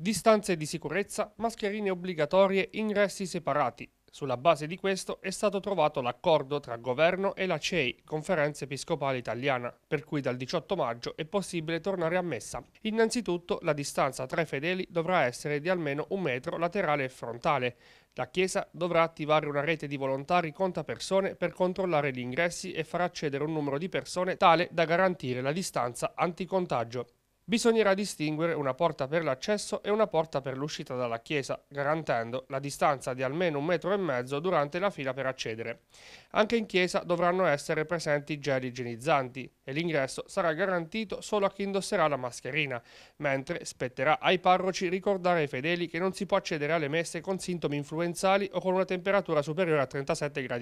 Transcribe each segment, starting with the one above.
Distanze di sicurezza, mascherine obbligatorie, ingressi separati. Sulla base di questo è stato trovato l'accordo tra governo e la CEI, Conferenza Episcopale Italiana, per cui dal 18 maggio è possibile tornare a messa. Innanzitutto la distanza tra i fedeli dovrà essere di almeno un metro laterale e frontale. La Chiesa dovrà attivare una rete di volontari contapersone per controllare gli ingressi e far accedere un numero di persone tale da garantire la distanza anticontagio bisognerà distinguere una porta per l'accesso e una porta per l'uscita dalla chiesa, garantendo la distanza di almeno un metro e mezzo durante la fila per accedere. Anche in chiesa dovranno essere presenti gel igienizzanti e l'ingresso sarà garantito solo a chi indosserà la mascherina, mentre spetterà ai parroci ricordare ai fedeli che non si può accedere alle messe con sintomi influenzali o con una temperatura superiore a 37 gradi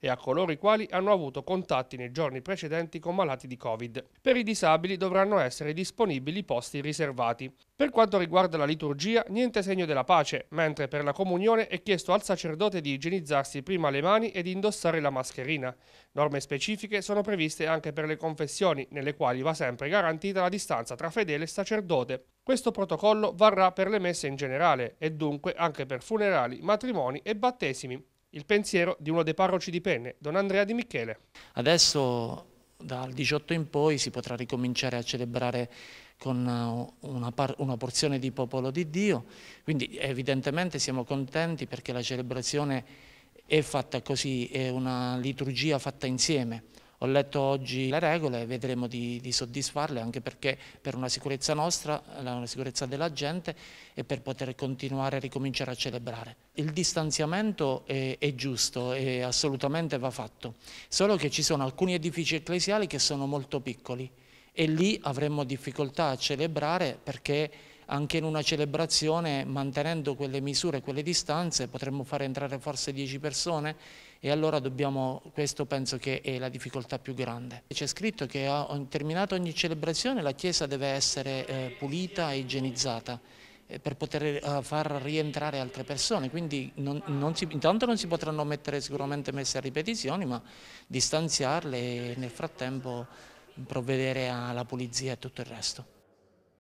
e a coloro i quali hanno avuto contatti nei giorni precedenti con malati di Covid. Per i disabili dovranno essere disponibili disponibili posti riservati. Per quanto riguarda la liturgia, niente segno della pace, mentre per la comunione è chiesto al sacerdote di igienizzarsi prima le mani e di indossare la mascherina. Norme specifiche sono previste anche per le confessioni, nelle quali va sempre garantita la distanza tra fedele e sacerdote. Questo protocollo varrà per le messe in generale e dunque anche per funerali, matrimoni e battesimi. Il pensiero di uno dei parroci di Penne, Don Andrea Di Michele. Adesso dal 18 in poi si potrà ricominciare a celebrare con eh, una, una, porzione di popolo di Dio, quindi evidentemente siamo contenti perché la celebrazione è fatta così, è una liturgia fatta insieme. Ho letto oggi le regole vedremo di, di, soddisfarle anche perché per una sicurezza nostra, una sicurezza della gente e per poter continuare a ricominciare a celebrare. Il distanziamento è, è giusto e assolutamente va fatto, solo che ci sono alcuni edifici ecclesiali che sono molto piccoli e lì avremmo difficoltà a celebrare perché anche in una celebrazione mantenendo quelle misure, quelle distanze potremmo fare entrare forse 10 persone e allora dobbiamo, questo penso che è la difficoltà più grande. C'è scritto che terminata ogni celebrazione la chiesa deve essere eh, pulita e igienizzata eh, per poter eh, far rientrare altre persone, quindi non, non si, intanto non si potranno mettere sicuramente messe a ripetizioni, ma distanziarle e nel frattempo provvedere alla pulizia e tutto il resto.